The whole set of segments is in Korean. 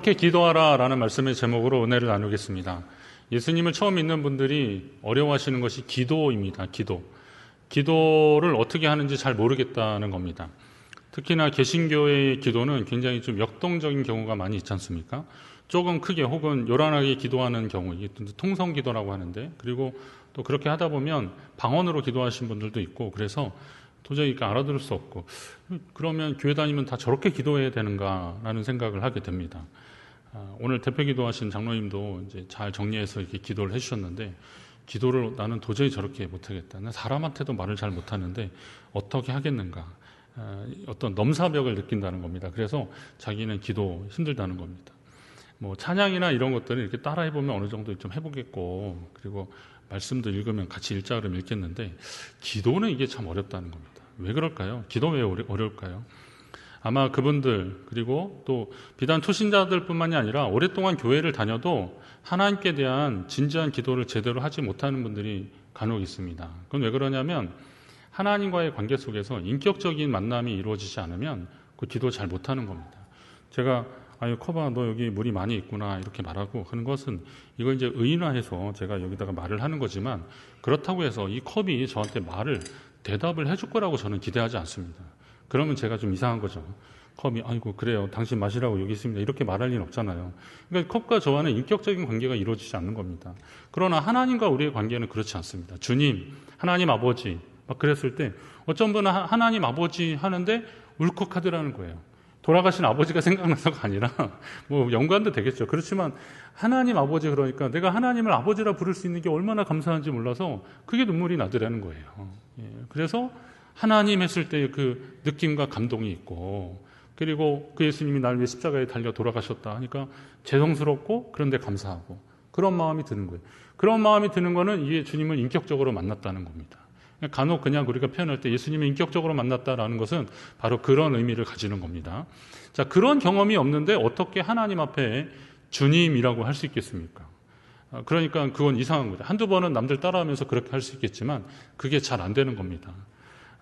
그렇게 기도하라 라는 말씀의 제목으로 은혜를 나누겠습니다. 예수님을 처음 믿는 분들이 어려워하시는 것이 기도입니다. 기도. 기도를 어떻게 하는지 잘 모르겠다는 겁니다. 특히나 개신교의 기도는 굉장히 좀 역동적인 경우가 많이 있지 않습니까? 조금 크게 혹은 요란하게 기도하는 경우, 이게 통성 기도라고 하는데, 그리고 또 그렇게 하다 보면 방언으로 기도하신 분들도 있고, 그래서 도저히 알아들을 수 없고 그러면 교회 다니면 다 저렇게 기도해야 되는가라는 생각을 하게 됩니다. 아, 오늘 대표 기도하신 장로님도 이제 잘 정리해서 이렇게 기도를 해주셨는데 기도를 나는 도저히 저렇게 못하겠다. 나 사람한테도 말을 잘 못하는데 어떻게 하겠는가. 아, 어떤 넘사벽을 느낀다는 겁니다. 그래서 자기는 기도 힘들다는 겁니다. 뭐 찬양이나 이런 것들은 이렇게 따라해보면 어느 정도 좀 해보겠고 그리고 말씀도 읽으면 같이 읽자 그러면 읽겠는데 기도는 이게 참 어렵다는 겁니다. 왜 그럴까요? 기도 왜 어려울까요? 아마 그분들 그리고 또 비단 초신자들뿐만이 아니라 오랫동안 교회를 다녀도 하나님께 대한 진지한 기도를 제대로 하지 못하는 분들이 간혹 있습니다. 그건 왜 그러냐면 하나님과의 관계 속에서 인격적인 만남이 이루어지지 않으면 그 기도 잘 못하는 겁니다. 제가 아유 커봐 너 여기 물이 많이 있구나 이렇게 말하고 하는 것은 이걸 이제 의인화해서 제가 여기다가 말을 하는 거지만 그렇다고 해서 이 컵이 저한테 말을 대답을 해줄 거라고 저는 기대하지 않습니다. 그러면 제가 좀 이상한 거죠. 컵이 아이고 그래요 당신 마시라고 여기 있습니다 이렇게 말할 일 없잖아요 그러니까 컵과 저와는 인격적인 관계가 이루어지지 않는 겁니다 그러나 하나님과 우리의 관계는 그렇지 않습니다 주님 하나님 아버지 막 그랬을 때 어쩐 분은 하나님 아버지 하는데 울컥하더라는 거예요 돌아가신 아버지가 생각나서가 아니라 뭐 연관도 되겠죠. 그렇지만 하나님 아버지 그러니까 내가 하나님을 아버지라 부를 수 있는 게 얼마나 감사한지 몰라서 그게 눈물이 나더라는 거예요. 예, 그래서 하나님 했을 때 그 느낌과 감동이 있고 그리고 그 예수님이 날 위해 십자가에 달려 돌아가셨다 하니까 죄송스럽고 그런데 감사하고 그런 마음이 드는 거예요. 그런 마음이 드는 거는 이게 주님을 인격적으로 만났다는 겁니다. 간혹 그냥 우리가 표현할 때 예수님을 인격적으로 만났다라는 것은 바로 그런 의미를 가지는 겁니다. 자, 그런 경험이 없는데 어떻게 하나님 앞에 주님이라고 할 수 있겠습니까? 아, 그러니까 그건 이상한 거죠. 한두 번은 남들 따라하면서 그렇게 할 수 있겠지만 그게 잘 안 되는 겁니다.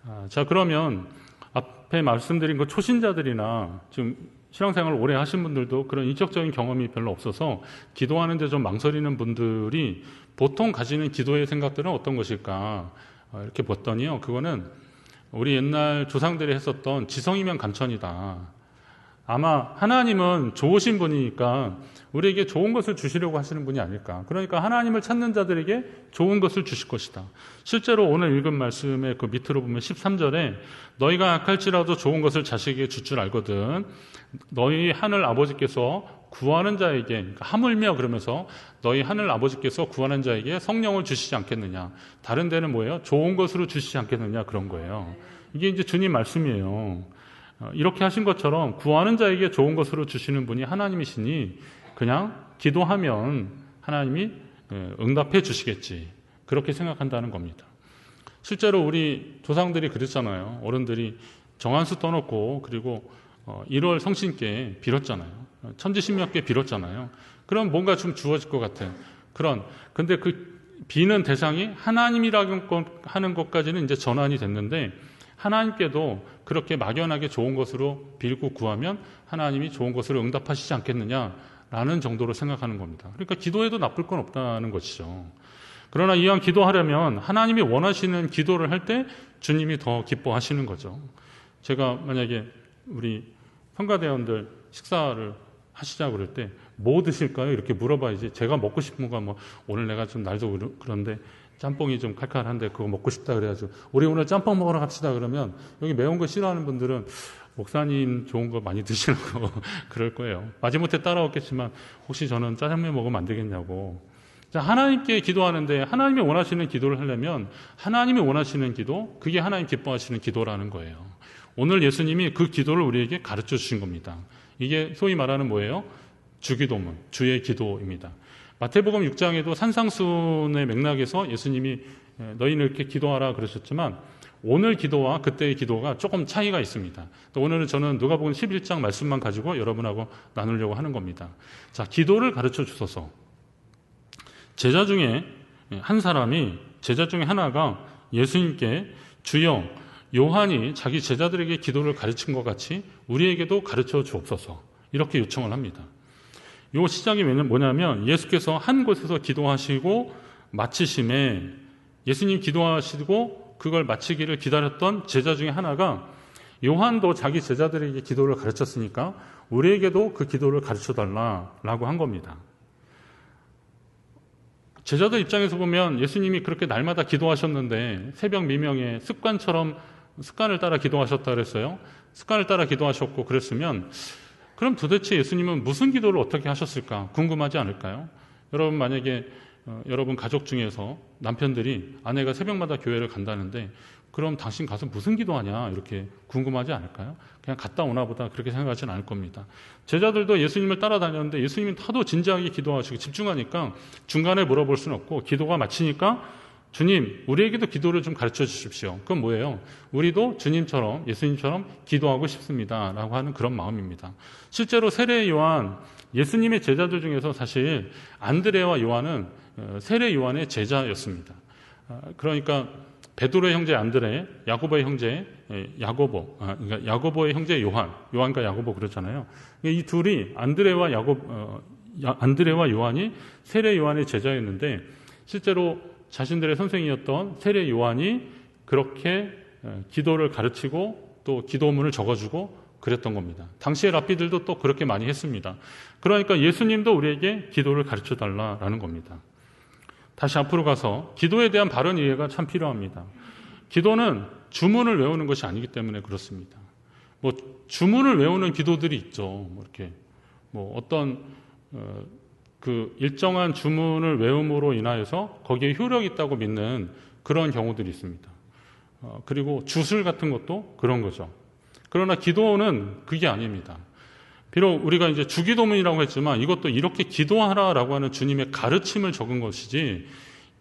아, 자, 그러면 앞에 말씀드린 그 초신자들이나 지금 신앙생활 을 오래 하신 분들도 그런 인격적인 경험이 별로 없어서 기도하는데 좀 망설이는 분들이 보통 가지는 기도의 생각들은 어떤 것일까? 어, 이렇게 봤더니요. 그거는 우리 옛날 조상들이 했었던 지성이면 감천이다. 아마 하나님은 좋으신 분이니까 우리에게 좋은 것을 주시려고 하시는 분이 아닐까. 그러니까 하나님을 찾는 자들에게 좋은 것을 주실 것이다. 실제로 오늘 읽은 말씀의 그 밑으로 보면 13절에 너희가 악할지라도 좋은 것을 자식에게 줄 줄 알거든. 너희 하늘 아버지께서 구하는 자에게 그러니까 하물며 그러면서 너희 하늘 아버지께서 구하는 자에게 성령을 주시지 않겠느냐. 다른 데는 뭐예요? 좋은 것으로 주시지 않겠느냐 그런 거예요. 이게 이제 주님 말씀이에요. 어, 이렇게 하신 것처럼 구하는 자에게 좋은 것으로 주시는 분이 하나님이시니 그냥 기도하면 하나님이 예, 응답해 주시겠지. 그렇게 생각한다는 겁니다. 실제로 우리 조상들이 그랬잖아요. 어른들이 정한수 떠놓고 그리고 1월 어, 성신께 빌었잖아요. 천지신명께 빌었잖아요. 그럼 뭔가 좀 주어질 것 같은 그런 근데 그 비는 대상이 하나님이라고 하는 것까지는 이제 전환이 됐는데 하나님께도 그렇게 막연하게 좋은 것으로 빌고 구하면 하나님이 좋은 것으로 응답하시지 않겠느냐라는 정도로 생각하는 겁니다. 그러니까 기도해도 나쁠 건 없다는 것이죠. 그러나 이왕 기도하려면 하나님이 원하시는 기도를 할 때 주님이 더 기뻐하시는 거죠. 제가 만약에 우리 평가대원들 식사를 하시자 그럴 때 뭐 드실까요? 이렇게 물어봐야지 제가 먹고 싶은 거 뭐 오늘 내가 좀날도 그런데 짬뽕이 좀 칼칼한데 그거 먹고 싶다 그래가지고 우리 오늘 짬뽕 먹으러 갑시다 그러면 여기 매운 거 싫어하는 분들은 목사님 좋은 거 많이 드시는 거 그럴 거예요. 마지못해 따라왔겠지만 혹시 저는 짜장면 먹으면 안 되겠냐고. 자, 하나님께 기도하는데 하나님이 원하시는 기도를 하려면 하나님이 원하시는 기도, 그게 하나님 기뻐하시는 기도라는 거예요. 오늘 예수님이 그 기도를 우리에게 가르쳐 주신 겁니다. 이게 소위 말하는 뭐예요? 주기도문, 주의 기도입니다. 마태복음 6장에도 산상순의 맥락에서 예수님이 너희는 이렇게 기도하라 그러셨지만 오늘 기도와 그때의 기도가 조금 차이가 있습니다. 오늘은 저는 누가복음 11장 말씀만 가지고 여러분하고 나누려고 하는 겁니다. 자, 기도를 가르쳐 주소서. 제자 중에 한 사람이 제자 중에 하나가 예수님께 주여 요한이 자기 제자들에게 기도를 가르친 것 같이 우리에게도 가르쳐 주옵소서. 이렇게 요청을 합니다. 요 시작이 뭐냐면 예수께서 한 곳에서 기도하시고 마치심에 예수님 기도하시고 그걸 마치기를 기다렸던 제자 중에 하나가 요한도 자기 제자들에게 기도를 가르쳤으니까 우리에게도 그 기도를 가르쳐 달라라고 한 겁니다. 제자들 입장에서 보면 예수님이 그렇게 날마다 기도하셨는데 새벽 미명에 습관처럼 습관을 따라 기도하셨다 그랬어요. 습관을 따라 기도하셨고 그랬으면 그럼 도대체 예수님은 무슨 기도를 어떻게 하셨을까 궁금하지 않을까요? 여러분 만약에 어, 여러분 가족 중에서 남편들이 아내가 새벽마다 교회를 간다는데 그럼 당신 가서 무슨 기도하냐 이렇게 궁금하지 않을까요? 그냥 갔다 오나 보다 그렇게 생각하지는 않을 겁니다. 제자들도 예수님을 따라다녔는데 예수님은타도 진지하게 기도하시고 집중하니까 중간에 물어볼 수는 없고 기도가 마치니까 주님, 우리에게도 기도를 좀 가르쳐 주십시오. 그건 뭐예요? 우리도 주님처럼, 예수님처럼 기도하고 싶습니다. 라고 하는 그런 마음입니다. 실제로 세례 요한, 예수님의 제자들 중에서 사실 안드레와 요한은 어, 세례 요한의 제자였습니다. 어, 그러니까 베드로의 형제 안드레, 야고보의 형제 예, 야고보, 아, 그러니까 야고보의 형제 요한, 요한과 야고보 그렇잖아요. 그러니까 이 둘이 안드레와 야고 어, 안드레와 요한이 세례 요한의 제자였는데 실제로 자신들의 선생이었던 세례 요한이 그렇게 어, 기도를 가르치고 또 기도문을 적어주고 그랬던 겁니다. 당시의 랍비들도 또 그렇게 많이 했습니다. 그러니까 예수님도 우리에게 기도를 가르쳐 달라라는 겁니다. 다시 앞으로 가서 기도에 대한 바른 이해가 참 필요합니다. 기도는 주문을 외우는 것이 아니기 때문에 그렇습니다. 뭐 주문을 외우는 기도들이 있죠. 뭐 이렇게 뭐 어떤 어, 그 일정한 주문을 외움으로 인하여서 거기에 효력이 있다고 믿는 그런 경우들이 있습니다. 어, 그리고 주술 같은 것도 그런 거죠. 그러나 기도는 그게 아닙니다. 비록 우리가 이제 주기도문이라고 했지만 이것도 이렇게 기도하라라고 하는 주님의 가르침을 적은 것이지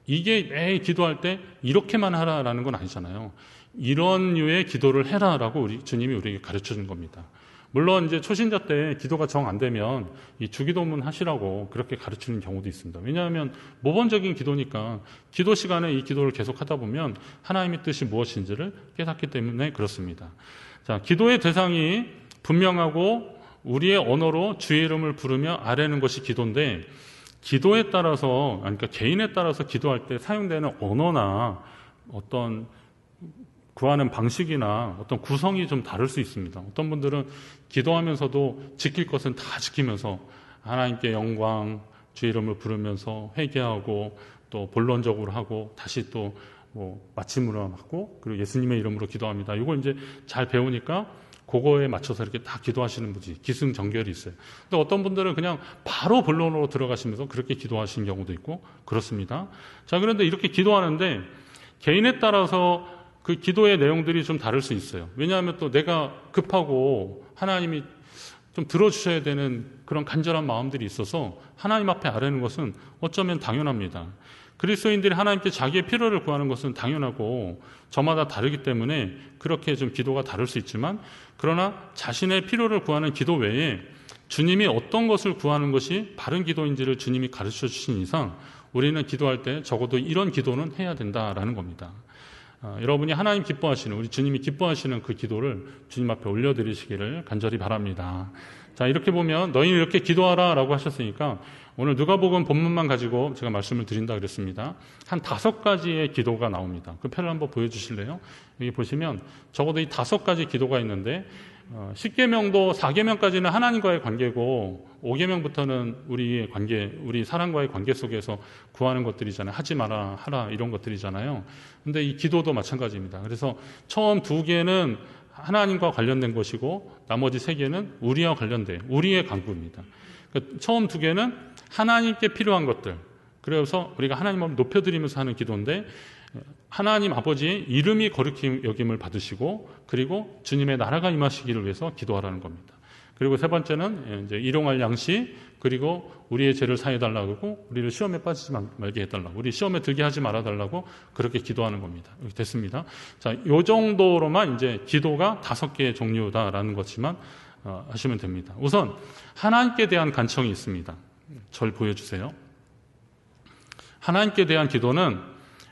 이게 매일 기도할 때 이렇게만 하라라는 건 아니잖아요. 이런 류의 기도를 해라라고 우리 주님이 우리에게 가르쳐 준 겁니다. 물론 이제 초신자 때 기도가 정 안 되면 이 주기도문 하시라고 그렇게 가르치는 경우도 있습니다. 왜냐하면 모범적인 기도니까 기도 시간에 이 기도를 계속 하다 보면 하나님의 뜻이 무엇인지를 깨닫기 때문에 그렇습니다. 자, 기도의 대상이 분명하고 우리의 언어로 주의 이름을 부르며 아뢰는 것이 기도인데 기도에 따라서 그러니까 개인에 따라서 기도할 때 사용되는 언어나 어떤 구하는 방식이나 어떤 구성이 좀 다를 수 있습니다. 어떤 분들은 기도하면서도 지킬 것은 다 지키면서 하나님께 영광, 주 이름을 부르면서 회개하고 또 본론적으로 하고 다시 또 뭐 마침으로 하고 그리고 예수님의 이름으로 기도합니다. 이걸 이제 잘 배우니까 그거에 맞춰서 이렇게 다 기도하시는 분이 기승전결이 있어요. 근데 어떤 분들은 그냥 바로 본론으로 들어가시면서 그렇게 기도하시는 경우도 있고 그렇습니다. 자 그런데 이렇게 기도하는데 개인에 따라서 그 기도의 내용들이 좀 다를 수 있어요. 왜냐하면 또 내가 급하고 하나님이 좀 들어주셔야 되는 그런 간절한 마음들이 있어서 하나님 앞에 아뢰는 것은 어쩌면 당연합니다. 그리스도인들이 하나님께 자기의 필요를 구하는 것은 당연하고 저마다 다르기 때문에 그렇게 좀 기도가 다를 수 있지만 그러나 자신의 필요를 구하는 기도 외에 주님이 어떤 것을 구하는 것이 바른 기도인지를 주님이 가르쳐 주신 이상 우리는 기도할 때 적어도 이런 기도는 해야 된다라는 겁니다. 어, 여러분이 하나님 기뻐하시는 우리 주님이 기뻐하시는 그 기도를 주님 앞에 올려드리시기를 간절히 바랍니다. 자 이렇게 보면 너희는 이렇게 기도하라라고 하셨으니까 오늘 누가복음 본문만 가지고 제가 말씀을 드린다 그랬습니다. 한 다섯 가지의 기도가 나옵니다. 그 표를 한번 보여주실래요? 여기 보시면 적어도 이 다섯 가지 기도가 있는데 1 어, 0계명도 4계명까지는 하나님과의 관계고 5계명부터는 우리의 관계, 우리 사랑과의 관계 속에서 구하는 것들이잖아요. 하지 마라, 하라 이런 것들이잖아요. 근데 이 기도도 마찬가지입니다. 그래서 처음 두 개는 하나님과 관련된 것이고 나머지 세 개는 우리와 관련된 우리의 강구입니다. 그러니까 처음 두 개는 하나님께 필요한 것들. 그래서 우리가 하나님을 높여드리면서 하는 기도인데 하나님 아버지의 이름이 거룩히 여김을 받으시고 그리고 주님의 나라가 임하시기를 위해서 기도하라는 겁니다. 그리고 세 번째는 예, 이제 일용할 양식 그리고 우리의 죄를 사해 달라고 하고 우리를 시험에 빠지지 말게 해 달라고 우리 시험에 들게 하지 말아 달라고 그렇게 기도하는 겁니다. 됐습니다. 자, 요 정도로만 이제 기도가 다섯 개의 종류다라는 것지만 어, 하시면 됩니다. 우선 하나님께 대한 간청이 있습니다. 절 보여주세요. 하나님께 대한 기도는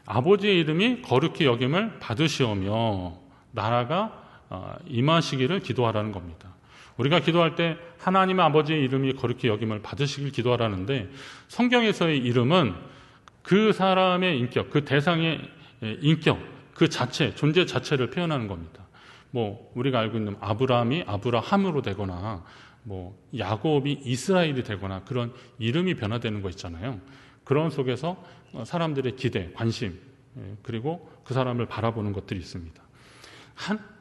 아버지의 이름이 거룩히 여김을 받으시오며 나라가 어, 임하시기를 기도하라는 겁니다. 우리가 기도할 때 하나님의 아버지의 이름이 거룩히 여김을 받으시길 기도하라는데 성경에서의 이름은 그 사람의 인격, 그 대상의 인격, 그 자체, 존재 자체를 표현하는 겁니다. 뭐 우리가 알고 있는 아브라함이 아브라함으로 되거나 뭐 야곱이 이스라엘이 되거나 그런 이름이 변화되는 거 있잖아요. 그런 속에서 어, 사람들의 기대, 관심, 예, 그리고 그 사람을 바라보는 것들이 있습니다.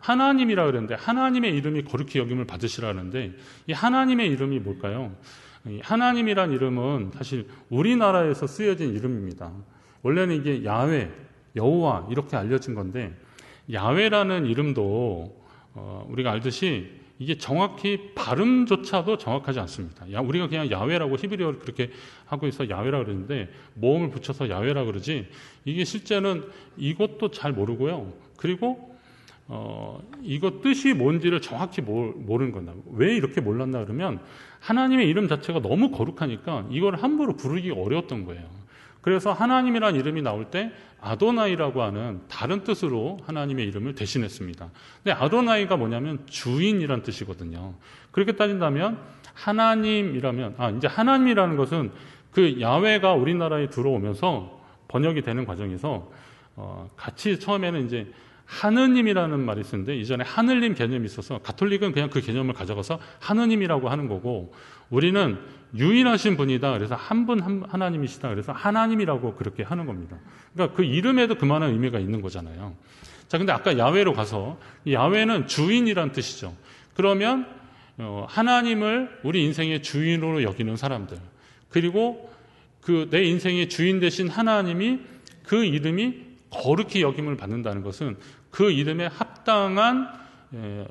하나님이라 그랬는데 하나님의 이름이 거룩히 여김을 받으시라는데 이 하나님의 이름이 뭘까요? 하나님이란 이름은 사실 우리나라에서 쓰여진 이름입니다. 원래는 이게 야외, 여호와 이렇게 알려진 건데 야외라는 이름도 어, 우리가 알듯이 이게 정확히 발음조차도 정확하지 않습니다. 야, 우리가 그냥 야외라고 히브리어를 그렇게 하고 있어 야외라 그러는데 모음을 붙여서 야외라 그러지 이게 실제는 이것도 잘 모르고요. 그리고 어, 이거 뜻이 뭔지를 정확히 모, 모르는 건다. 왜 이렇게 몰랐나 그러면 하나님의 이름 자체가 너무 거룩하니까 이걸 함부로 부르기 어려웠던 거예요. 그래서 하나님이란 이름이 나올 때 아도나이라고 하는 다른 뜻으로 하나님의 이름을 대신했습니다. 근데 아도나이가 뭐냐면 주인이란 뜻이거든요. 그렇게 따진다면 하나님이라면 아 이제 하나님이라는 것은 그 야외가 우리나라에 들어오면서 번역이 되는 과정에서 어, 같이 처음에는 이제 하느님이라는 말이 쓰는데 이전에 하늘님 개념이 있어서 가톨릭은 그냥 그 개념을 가져가서 하느님이라고 하는 거고 우리는 유일하신 분이다. 그래서 한 분 하나님이시다. 그래서 하나님이라고 그렇게 하는 겁니다. 그러니까 그 이름에도 그만한 의미가 있는 거잖아요. 자, 근데 아까 야외로 가서 야외는 주인이란 뜻이죠. 그러면 어, 하나님을 우리 인생의 주인으로 여기는 사람들 그리고 그 내 인생의 주인 대신 하나님이 그 이름이 거룩히 여김을 받는다는 것은 그 이름에 합당한 예,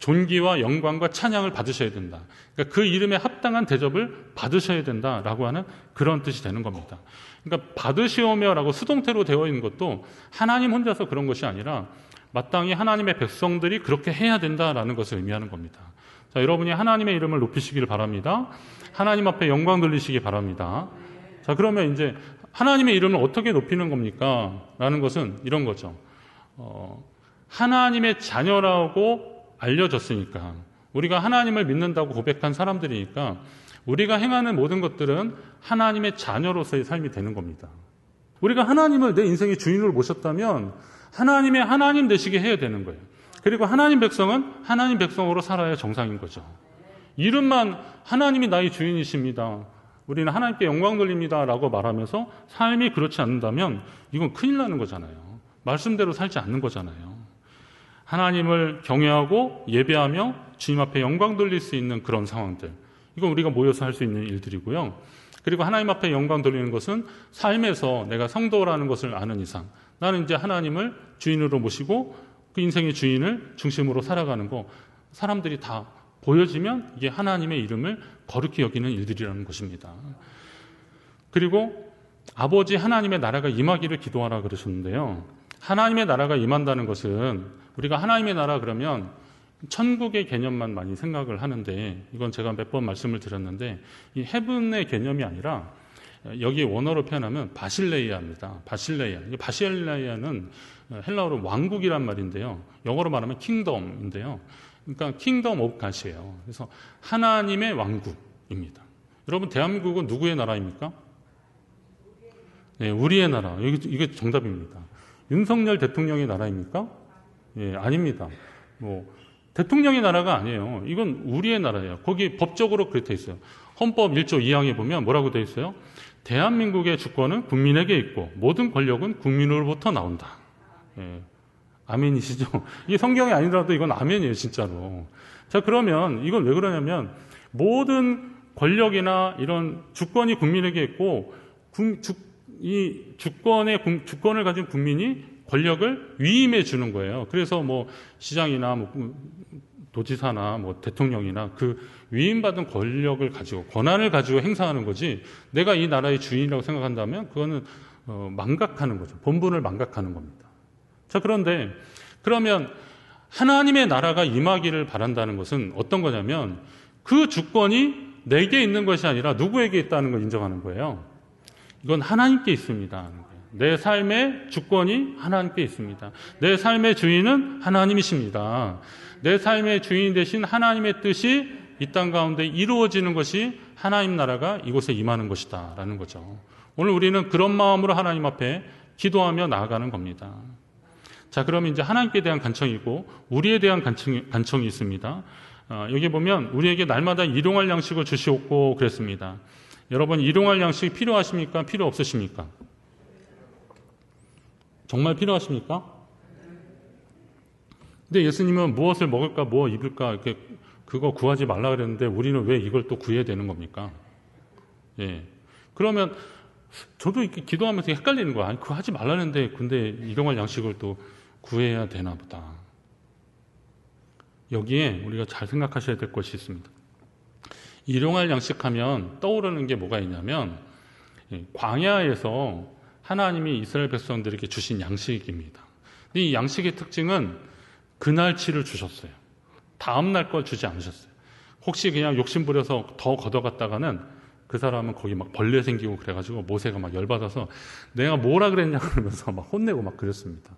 존귀와 영광과 찬양을 받으셔야 된다. 그러니까 그 이름에 합당한 대접을 받으셔야 된다라고 하는 그런 뜻이 되는 겁니다. 그러니까 받으시오며라고 수동태로 되어 있는 것도 하나님 혼자서 그런 것이 아니라 마땅히 하나님의 백성들이 그렇게 해야 된다라는 것을 의미하는 겁니다. 자, 여러분이 하나님의 이름을 높이시기를 바랍니다. 하나님 앞에 영광 돌리시기 바랍니다. 자, 그러면 이제 하나님의 이름을 어떻게 높이는 겁니까? 라는 것은 이런 거죠. 어, 하나님의 자녀라고 알려졌으니까 우리가 하나님을 믿는다고 고백한 사람들이니까 우리가 행하는 모든 것들은 하나님의 자녀로서의 삶이 되는 겁니다. 우리가 하나님을 내 인생의 주인으로 모셨다면 하나님의 하나님 되시게 해야 되는 거예요. 그리고 하나님 백성은 하나님 백성으로 살아야 정상인 거죠. 이름만 하나님이 나의 주인이십니다. 우리는 하나님께 영광 돌립니다라고 말하면서 삶이 그렇지 않는다면 이건 큰일 나는 거잖아요. 말씀대로 살지 않는 거잖아요. 하나님을 경외하고 예배하며 주님 앞에 영광 돌릴 수 있는 그런 상황들. 이건 우리가 모여서 할 수 있는 일들이고요. 그리고 하나님 앞에 영광 돌리는 것은 삶에서 내가 성도라는 것을 아는 이상 나는 이제 하나님을 주인으로 모시고 그 인생의 주인을 중심으로 살아가는 거 사람들이 다 보여지면 이게 하나님의 이름을 거룩히 여기는 일들이라는 것입니다. 그리고 아버지 하나님의 나라가 임하기를 기도하라 그러셨는데요. 하나님의 나라가 임한다는 것은 우리가 하나님의 나라 그러면 천국의 개념만 많이 생각을 하는데 이건 제가 몇 번 말씀을 드렸는데 이 헤븐의 개념이 아니라 여기 원어로 표현하면 바실레이아입니다. 바실레이아. 바실레이아는 헬라어로 왕국이란 말인데요. 영어로 말하면 킹덤인데요. 그러니까 킹덤 오브 갓이에요. 그래서 하나님의 왕국입니다. 여러분 대한민국은 누구의 나라입니까? 네, 우리의 나라. 여기 이게 정답입니다. 윤석열 대통령의 나라입니까? 예, 아닙니다. 뭐 대통령의 나라가 아니에요. 이건 우리의 나라예요. 거기 법적으로 그렇게 돼 있어요. 헌법 1조 2항에 보면 뭐라고 돼 있어요? 대한민국의 주권은 국민에게 있고 모든 권력은 국민으로부터 나온다. 예, 아멘이시죠? 이게 성경이 아니더라도 이건 아멘이에요, 진짜로. 자, 그러면 이건 왜 그러냐면 모든 권력이나 이런 주권이 국민에게 있고 이 주권의 주권을 가진 국민이 권력을 위임해 주는 거예요. 그래서 뭐 시장이나 뭐 도지사나 뭐 대통령이나 그 위임받은 권력을 가지고 권한을 가지고 행사하는 거지 내가 이 나라의 주인이라고 생각한다면 그거는 어, 망각하는 거죠. 본분을 망각하는 겁니다. 자, 그런데 그러면 하나님의 나라가 임하기를 바란다는 것은 어떤 거냐면 그 주권이 내게 있는 것이 아니라 누구에게 있다는 걸 인정하는 거예요. 이건 하나님께 있습니다. 내 삶의 주권이 하나님께 있습니다. 내 삶의 주인은 하나님이십니다. 내 삶의 주인 대신 하나님의 뜻이 이 땅 가운데 이루어지는 것이 하나님 나라가 이곳에 임하는 것이다라는 거죠. 오늘 우리는 그런 마음으로 하나님 앞에 기도하며 나아가는 겁니다. 자, 그럼 이제 하나님께 대한 간청이고 우리에 대한 간청, 간청이 있습니다. 어, 여기 보면 우리에게 날마다 일용할 양식을 주시옵고 그랬습니다. 여러분 일용할 양식 필요하십니까? 필요 없으십니까? 정말 필요하십니까? 근데 예수님은 무엇을 먹을까, 뭐 입을까 이렇게 그거 구하지 말라 그랬는데 우리는 왜 이걸 또 구해야 되는 겁니까? 예. 그러면 저도 이렇게 기도하면서 헷갈리는 거야. 아니, 그거 하지 말라는데 근데 일용할 양식을 또 구해야 되나 보다. 여기에 우리가 잘 생각하셔야 될 것이 있습니다. 일용할 양식하면 떠오르는 게 뭐가 있냐면 예, 광야에서 하나님이 이스라엘 백성들에게 주신 양식입니다. 근데 이 양식의 특징은 그날치를 주셨어요. 다음 날 걸 주지 않으셨어요. 혹시 그냥 욕심 부려서 더 걷어갔다가는 그 사람은 거기 막 벌레 생기고 그래가지고 모세가 막 열받아서 내가 뭐라 그랬냐 그러면서 막 혼내고 막 그랬습니다.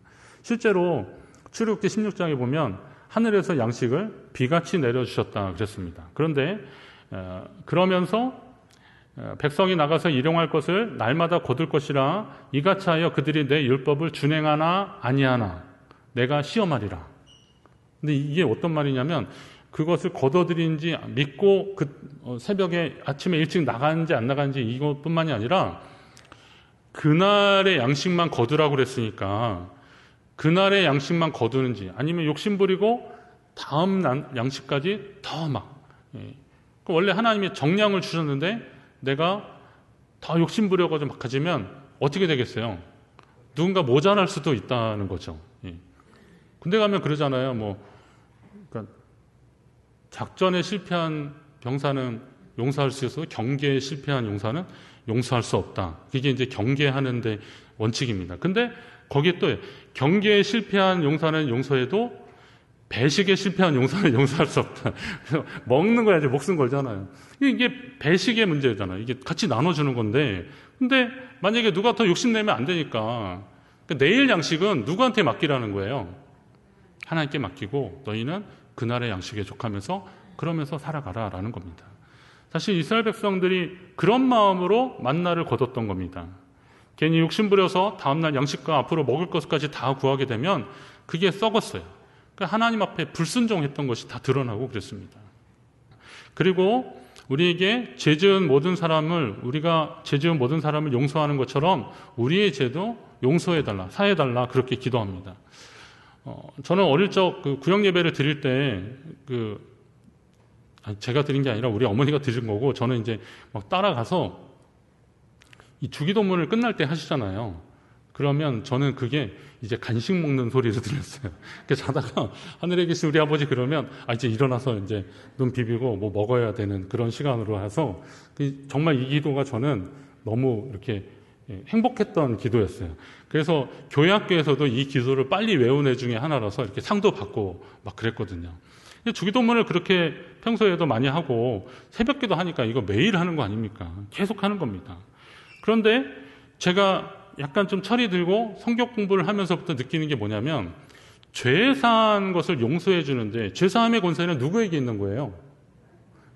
실제로 출애굽기 16장에 보면 하늘에서 양식을 비같이 내려주셨다 그랬습니다. 그런데 어, 그러면서 어, 백성이 나가서 일용할 것을 날마다 거둘 것이라 이같이 하여 그들이 내 율법을 준행하나 아니하나 내가 시험하리라. 근데 이게 어떤 말이냐면 그것을 거둬들인지 믿고 그 어, 새벽에 아침에 일찍 나가는지 안 나가는지 이것뿐만이 아니라 그날의 양식만 거두라고 그랬으니까 그날의 양식만 거두는지 아니면 욕심 부리고 다음 양식까지 더 막. 예. 그 원래 하나님이 정량을 주셨는데 내가 더 욕심 부려고 좀막아지면 어떻게 되겠어요? 누군가 모자랄 수도 있다는 거죠. 예. 군대 가면 그러잖아요. 뭐 그러니까 작전에 실패한 병사는 용서할 수 있어서 경계에 실패한 용사는 용서할 수 없다. 그게 이제 경계하는데 원칙입니다. 근데 거기에 또 경계에 실패한 용사는 용서해도 배식에 실패한 용사는 용서할 수 없다. 그래서 먹는 거야 이제 목숨 걸잖아요. 이게 배식의 문제잖아요. 이게 같이 나눠주는 건데, 근데 만약에 누가 더 욕심내면 안 되니까 그러니까 내일 양식은 누구한테 맡기라는 거예요. 하나님께 맡기고 너희는 그날의 양식에 족하면서 그러면서 살아가라라는 겁니다. 사실 이스라엘 백성들이 그런 마음으로 만나를 거뒀던 겁니다. 괜히 욕심 부려서 다음날 양식과 앞으로 먹을 것까지 다 구하게 되면 그게 썩었어요. 그러니까 하나님 앞에 불순종했던 것이 다 드러나고 그랬습니다. 그리고 우리에게 죄 지은 모든 사람을 우리가 죄 지은 모든 사람을 용서하는 것처럼 우리의 죄도 용서해 달라, 사해 달라 그렇게 기도합니다. 어, 저는 어릴 적 그 구역 예배를 드릴 때그 아, 제가 드린 게 아니라 우리 어머니가 드린 거고 저는 이제 막 따라가서 이 주기도문을 끝날 때 하시잖아요. 그러면 저는 그게 이제 간식 먹는 소리를 들었어요. 자다가 하늘에 계신 우리 아버지 그러면 아 이제 일어나서 이제 눈 비비고 뭐 먹어야 되는 그런 시간으로 해서 그 정말 이 기도가 저는 너무 이렇게 행복했던 기도였어요. 그래서 교회 학교에서도 이 기도를 빨리 외운 애 중에 하나라서 이렇게 상도 받고 막 그랬거든요. 주기도문을 그렇게 평소에도 많이 하고 새벽 기도 하니까 이거 매일 하는 거 아닙니까? 계속 하는 겁니다. 그런데 제가 약간 좀 철이 들고 성격 공부를 하면서부터 느끼는 게 뭐냐면 죄사한 것을 용서해 주는데 죄사함의 권세는 누구에게 있는 거예요?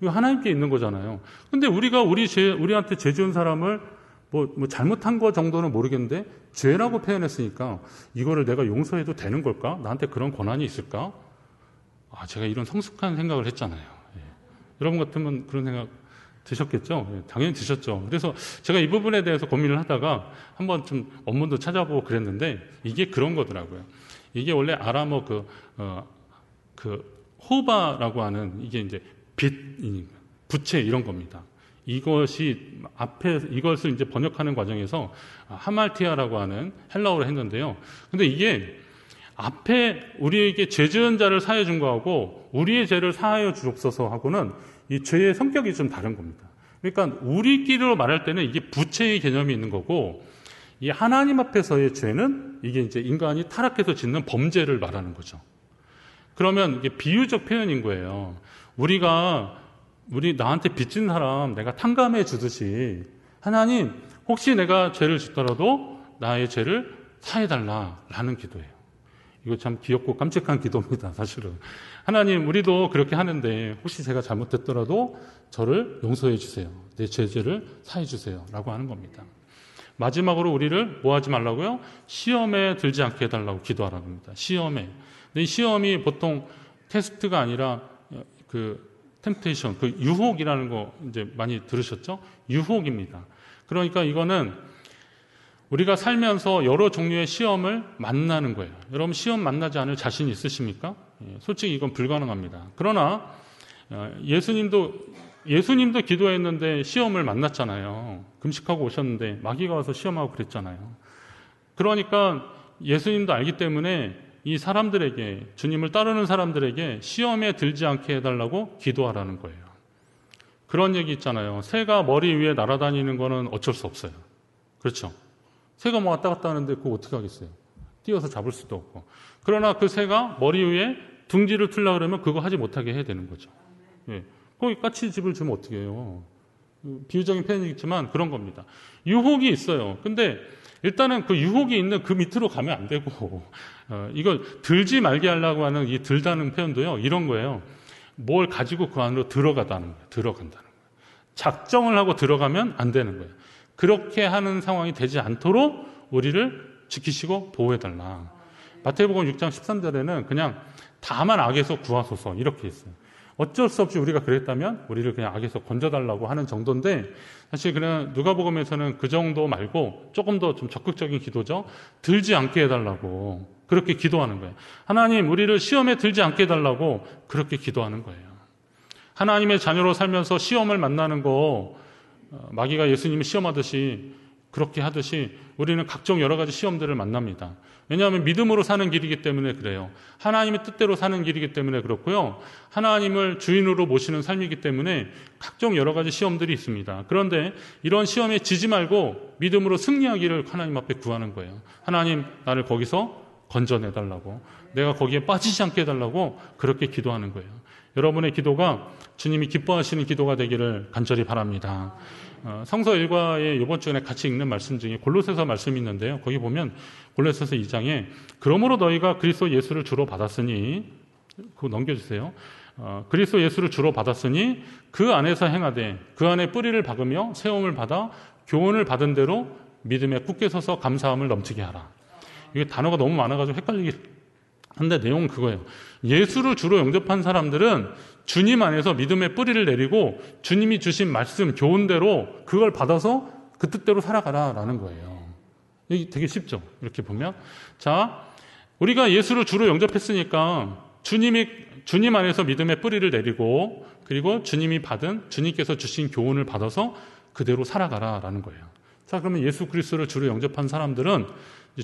이 하나님께 있는 거잖아요. 근데 우리가 우리 죄, 우리한테 죄 지은 사람을 뭐, 뭐 잘못한 거 정도는 모르겠는데 죄라고 표현했으니까 이거를 내가 용서해도 되는 걸까? 나한테 그런 권한이 있을까? 아, 제가 이런 성숙한 생각을 했잖아요. 예. 여러분 같으면 그런 생각 드셨겠죠? 예, 당연히 드셨죠. 그래서 제가 이 부분에 대해서 고민을 하다가 한번 좀 원문도 찾아보고 그랬는데 이게 그런 거더라고요. 이게 원래 아람어 그, 어, 그 호바라고 하는 이게 이제 빛, 부채 이런 겁니다. 이것이 앞에 이것을 이제 번역하는 과정에서 하말티아라고 하는 헬라어를 했는데요. 근데 이게 앞에 우리에게 죄 지은 자를 사해 준 거하고 우리의 죄를 사하여 주옵소서 하고는 이 죄의 성격이 좀 다른 겁니다. 그러니까 우리끼리로 말할 때는 이게 부채의 개념이 있는 거고 이 하나님 앞에서의 죄는 이게 이제 인간이 타락해서 짓는 범죄를 말하는 거죠. 그러면 이게 비유적 표현인 거예요. 우리가 우리 나한테 빚진 사람 내가 탕감해 주듯이 하나님 혹시 내가 죄를 짓더라도 나의 죄를 사해 달라라는 기도예요. 이거 참 귀엽고 깜찍한 기도입니다, 사실은. 하나님, 우리도 그렇게 하는데 혹시 제가 잘못했더라도 저를 용서해 주세요. 내 죄죄를 사해 주세요. 라고 하는 겁니다. 마지막으로 우리를 뭐 하지 말라고요? 시험에 들지 않게 해달라고 기도하라고 합니다. 시험에. 근데 시험이 보통 테스트가 아니라 어, 그 템테이션, 그 유혹이라는 거 이제 많이 들으셨죠? 유혹입니다. 그러니까 이거는 우리가 살면서 여러 종류의 시험을 만나는 거예요. 여러분 시험 만나지 않을 자신 있으십니까? 예, 솔직히 이건 불가능합니다. 그러나 어, 예수님도 예수님도 기도했는데 시험을 만났잖아요. 금식하고 오셨는데 마귀가 와서 시험하고 그랬잖아요. 그러니까 예수님도 알기 때문에 이 사람들에게 주님을 따르는 사람들에게 시험에 들지 않게 해달라고 기도하라는 거예요. 그런 얘기 있잖아요. 새가 머리 위에 날아다니는 거는 어쩔 수 없어요. 그렇죠? 새가 뭐 왔다 갔다 하는데 그거 어떻게 하겠어요? 뛰어서 잡을 수도 없고. 그러나 그 새가 머리 위에 둥지를 틀라 그러면 그거 하지 못하게 해야 되는 거죠. 예. 거기 까치 집을 주면 어떻게 해요? 비유적인 표현이겠지만 그런 겁니다. 유혹이 있어요. 근데 일단은 그 유혹이 있는 그 밑으로 가면 안 되고, 어, 이걸 들지 말게 하려고 하는 이 들다는 표현도요, 이런 거예요. 뭘 가지고 그 안으로 들어가다는 거예요. 들어간다는 거예요. 작정을 하고 들어가면 안 되는 거예요. 그렇게 하는 상황이 되지 않도록 우리를 지키시고 보호해달라. 마태복음 6장 13절에는 그냥 다만 악에서 구하소서 이렇게 있어요. 어쩔 수 없이 우리가 그랬다면 우리를 그냥 악에서 건져달라고 하는 정도인데 사실 그냥 누가복음에서는 그 정도 말고 조금 더 좀 적극적인 기도죠. 들지 않게 해달라고 그렇게 기도하는 거예요. 하나님 우리를 시험에 들지 않게 해달라고 그렇게 기도하는 거예요. 하나님의 자녀로 살면서 시험을 만나는 거 어, 마귀가 예수님을 시험하듯이 그렇게 하듯이 우리는 각종 여러 가지 시험들을 만납니다. 왜냐하면 믿음으로 사는 길이기 때문에 그래요. 하나님의 뜻대로 사는 길이기 때문에 그렇고요. 하나님을 주인으로 모시는 삶이기 때문에 각종 여러 가지 시험들이 있습니다. 그런데 이런 시험에 지지 말고 믿음으로 승리하기를 하나님 앞에 구하는 거예요. 하나님 나를 거기서 건져내달라고 내가 거기에 빠지지 않게 해달라고 그렇게 기도하는 거예요. 여러분의 기도가 주님이 기뻐하시는 기도가 되기를 간절히 바랍니다. 어, 성서 일과에 이번 주에 같이 읽는 말씀 중에 골로새서 말씀이 있는데요. 거기 보면 골로새서 2장에 그러므로 너희가 그리스도 예수를 주로 받았으니 그거 넘겨주세요. 어, 그리스도 예수를 주로 받았으니 그 안에서 행하되 그 안에 뿌리를 박으며 세움을 받아 교훈을 받은 대로 믿음에 굳게 서서 감사함을 넘치게 하라. 이게 단어가 너무 많아가지고 헷갈리기 근데 내용은 그거예요. 예수를 주로 영접한 사람들은 주님 안에서 믿음의 뿌리를 내리고 주님이 주신 말씀, 교훈대로 그걸 받아서 그 뜻대로 살아가라 라는 거예요. 이게 되게 쉽죠. 이렇게 보면. 자, 우리가 예수를 주로 영접했으니까 주님이, 주님 안에서 믿음의 뿌리를 내리고 그리고 주님이 받은, 주님께서 주신 교훈을 받아서 그대로 살아가라 라는 거예요. 자, 그러면 예수 그리스도를 주로 영접한 사람들은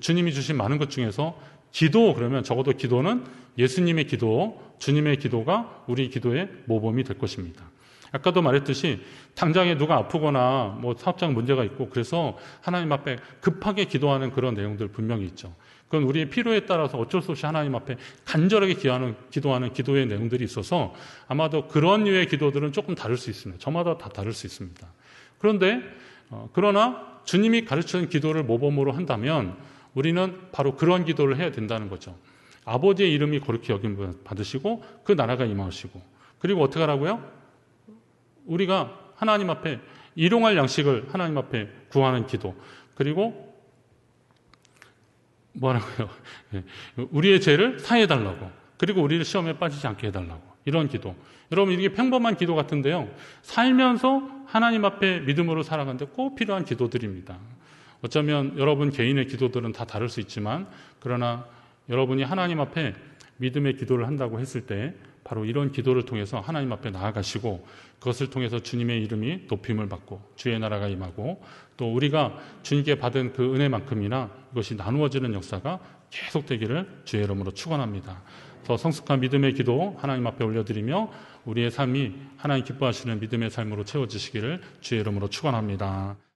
주님이 주신 많은 것 중에서 기도 그러면 적어도 기도는 예수님의 기도, 주님의 기도가 우리 기도의 모범이 될 것입니다. 아까도 말했듯이 당장에 누가 아프거나 뭐 사업장 문제가 있고 그래서 하나님 앞에 급하게 기도하는 그런 내용들 분명히 있죠. 그건 우리의 필요에 따라서 어쩔 수 없이 하나님 앞에 간절하게 기도하는, 기도하는 기도의 내용들이 있어서 아마도 그런 류의 기도들은 조금 다를 수 있습니다. 저마다 다 다를 수 있습니다. 그런데, 어, 그러나 주님이 가르치는 기도를 모범으로 한다면 우리는 바로 그런 기도를 해야 된다는 거죠. 아버지의 이름이 그렇게 여김 받으시고 그 나라가 임하시고 그리고 어떻게 하라고요? 우리가 하나님 앞에 일용할 양식을 하나님 앞에 구하는 기도 그리고 뭐라고요? 예. 우리의 죄를 사해 달라고 그리고 우리를 시험에 빠지지 않게 해달라고 이런 기도 여러분 이게 평범한 기도 같은데요 살면서 하나님 앞에 믿음으로 살아가는데 꼭 필요한 기도들입니다 어쩌면 여러분 개인의 기도들은 다 다를 수 있지만 그러나 여러분이 하나님 앞에 믿음의 기도를 한다고 했을 때 바로 이런 기도를 통해서 하나님 앞에 나아가시고 그것을 통해서 주님의 이름이 높임을 받고 주의 나라가 임하고 또 우리가 주님께 받은 그 은혜만큼이나 이것이 나누어지는 역사가 계속되기를 주의 이름으로 축원합니다. 더 성숙한 믿음의 기도 하나님 앞에 올려드리며 우리의 삶이 하나님 기뻐하시는 믿음의 삶으로 채워지시기를 주의 이름으로 축원합니다.